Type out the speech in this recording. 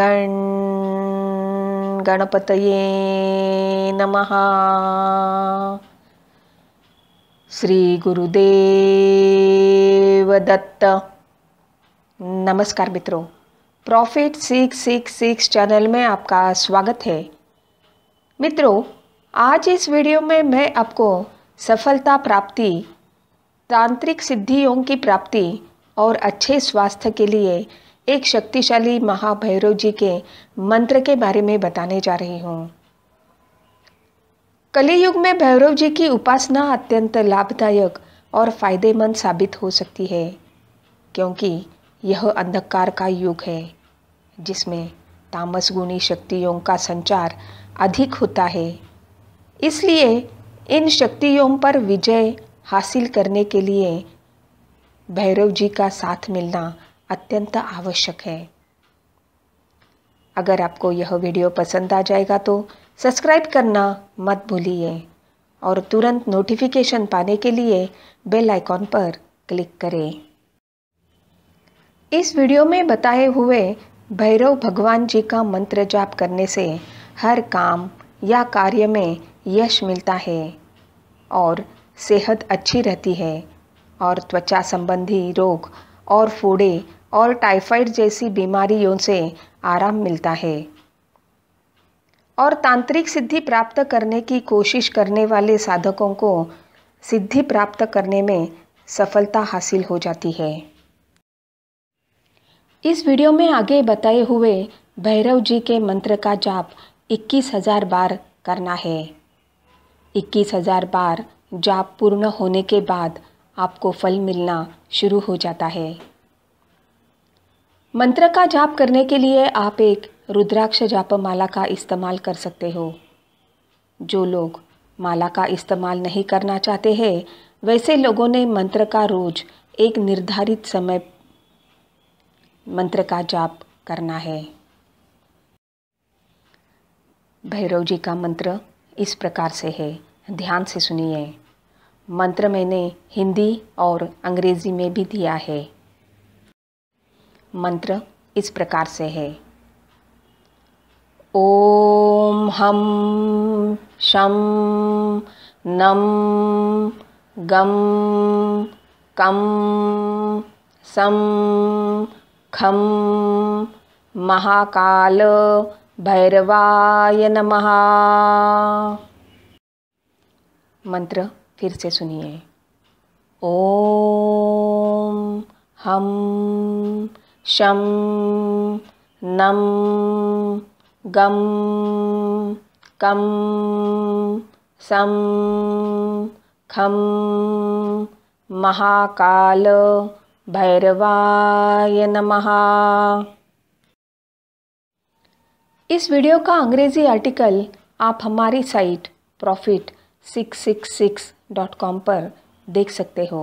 गण गणपतये नमः श्रीगुरुदेवदत्त नमस्कार मित्रों profit six six six channel में आपका स्वागत है मित्रों आज इस वीडियो में मैं आपको सफलता प्राप्ति तांत्रिक सिद्धियों की प्राप्ति और अच्छे स्वास्थ्य के लिए एक शक्तिशाली महाभैरव जी के मंत्र के बारे में बताने जा रही हूँ कलियुग में भैरव जी की उपासना अत्यंत लाभदायक और फायदेमंद साबित हो सकती है क्योंकि यह अंधकार का युग है जिसमें तामस गुणी शक्तियों का संचार अधिक होता है इसलिए इन शक्तियों पर विजय हासिल करने के लिए भैरव जी का साथ मिलना अत्यंत आवश्यक है अगर आपको यह वीडियो पसंद आ जाएगा तो सब्सक्राइब करना मत भूलिए और तुरंत नोटिफिकेशन पाने के लिए बेल आइकॉन पर क्लिक करें इस वीडियो में बताए हुए भैरव भगवान जी का मंत्र जाप करने से हर काम या कार्य में यश मिलता है और सेहत अच्छी रहती है और त्वचा संबंधी रोग और फोड़े और टाइफाइड जैसी बीमारियों से आराम मिलता है और तांत्रिक सिद्धि प्राप्त करने की कोशिश करने वाले साधकों को सिद्धि प्राप्त करने में सफलता हासिल हो जाती है इस वीडियो में आगे बताए हुए भैरव जी के मंत्र का जाप इक्कीस हजार बार करना है इक्कीस हजार बार जाप पूर्ण होने के बाद आपको फल मिलना शुरू हो जाता है मंत्र का जाप करने के लिए आप एक रुद्राक्ष जाप माला का इस्तेमाल कर सकते हो जो लोग माला का इस्तेमाल नहीं करना चाहते हैं वैसे लोगों ने मंत्र का रोज एक निर्धारित समय मंत्र का जाप करना है भैरव जी का मंत्र इस प्रकार से है ध्यान से सुनिए मंत्र मैंने हिंदी और अंग्रेज़ी में भी दिया है मंत्र इस प्रकार से है ओम हम शम नम गम कम सम खम महाकाल भैरवाय नमः मंत्र फिर से सुनिए ओम हम शम नम गम कम सं खम महाकाल भैरवाय नमः इस वीडियो का अंग्रेजी आर्टिकल आप हमारी site profit six six six dot com पर देख सकते हो